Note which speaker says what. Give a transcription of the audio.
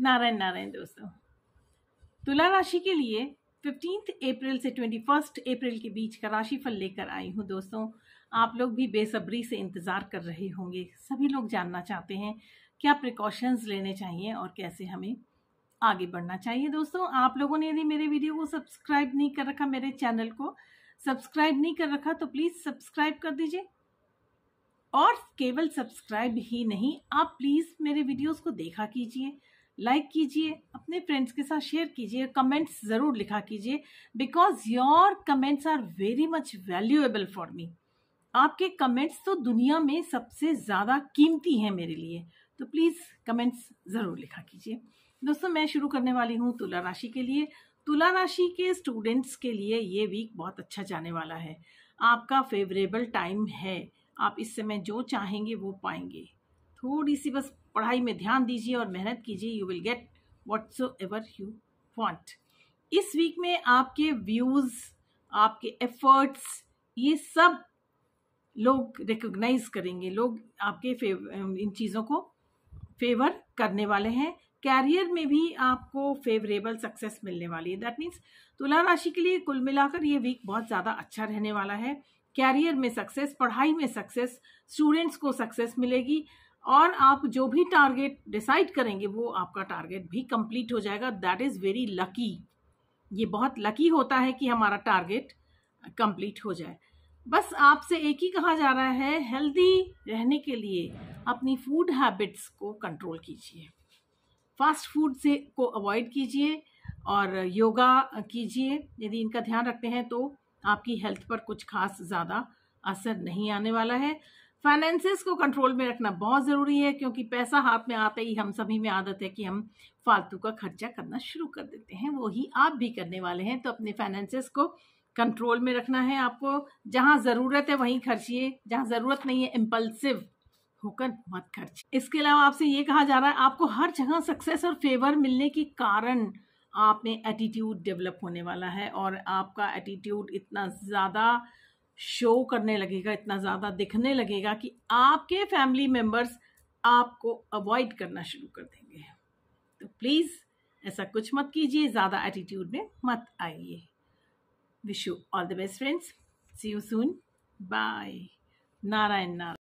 Speaker 1: नारायण नारायण दोस्तों तुला राशि के लिए फिफ्टींथ अप्रैल से ट्वेंटी फर्स्ट अप्रैल के बीच का राशिफल लेकर आई हूँ दोस्तों आप लोग भी बेसब्री से इंतज़ार कर रहे होंगे सभी लोग जानना चाहते हैं क्या प्रिकॉशंस लेने चाहिए और कैसे हमें आगे बढ़ना चाहिए दोस्तों आप लोगों ने यदि मेरे वीडियो को सब्सक्राइब नहीं कर रखा मेरे चैनल को सब्सक्राइब नहीं कर रखा तो प्लीज़ सब्सक्राइब कर दीजिए और केवल सब्सक्राइब ही नहीं आप प्लीज़ मेरे वीडियोस को देखा कीजिए लाइक कीजिए अपने फ्रेंड्स के साथ शेयर कीजिए कमेंट्स ज़रूर लिखा कीजिए because your comments are very much valuable for me आपके कमेंट्स तो दुनिया में सबसे ज़्यादा कीमती हैं मेरे लिए तो प्लीज़ कमेंट्स ज़रूर लिखा कीजिए दोस्तों मैं शुरू करने वाली हूँ तुला राशि के लिए तुला राशि के स्टूडेंट्स के लिए ये वीक बहुत अच्छा जाने वाला है आपका फेवरेबल टाइम है आप इस समय जो चाहेंगे वो पाएंगे थोड़ी सी बस पढ़ाई में ध्यान दीजिए और मेहनत कीजिए you will get whatsoever you want इस वीक में आपके व्यूज़ आपके एफर्ट्स ये सब लोग रिकोगनाइज करेंगे लोग आपके इन चीज़ों को फेवर करने वाले हैं कैरियर में भी आपको फेवरेबल सक्सेस मिलने वाली है दैट मीन्स तुला राशि के लिए कुल मिलाकर ये वीक बहुत ज़्यादा अच्छा रहने वाला है कैरियर में सक्सेस पढ़ाई में सक्सेस स्टूडेंट्स को सक्सेस मिलेगी और आप जो भी टारगेट डिसाइड करेंगे वो आपका टारगेट भी कंप्लीट हो जाएगा दैट इज़ वेरी लकी ये बहुत लकी होता है कि हमारा टारगेट कंप्लीट हो जाए बस आपसे एक ही कहा जा रहा है हेल्दी रहने के लिए अपनी फूड हैबिट्स को कंट्रोल कीजिए फास्ट फूड से को अवॉइड कीजिए और योगा कीजिए यदि इनका ध्यान रखते हैं तो आपकी हेल्थ पर कुछ खास ज़्यादा असर नहीं आने वाला है फाइनेंसिस को कंट्रोल में रखना बहुत ज़रूरी है क्योंकि पैसा हाथ में आते ही हम सभी में आदत है कि हम फालतू का खर्चा करना शुरू कर देते हैं वो ही आप भी करने वाले हैं तो अपने फाइनेंसिस को कंट्रोल में रखना है आपको जहाँ ज़रूरत है वहीं खर्चिए जहाँ ज़रूरत नहीं है इम्पल्सिव होकर मत खर्च इसके अलावा आपसे ये कहा जा रहा है आपको हर जगह सक्सेस और फेवर मिलने के कारण आप में एटीट्यूड डेवलप होने वाला है और आपका एटीट्यूड इतना ज़्यादा शो करने लगेगा इतना ज़्यादा दिखने लगेगा कि आपके फैमिली मेम्बर्स आपको अवॉइड करना शुरू कर देंगे तो प्लीज़ ऐसा कुछ मत कीजिए ज़्यादा एटीट्यूड में मत आइए wish you all the best friends see you soon bye Narayan Narayan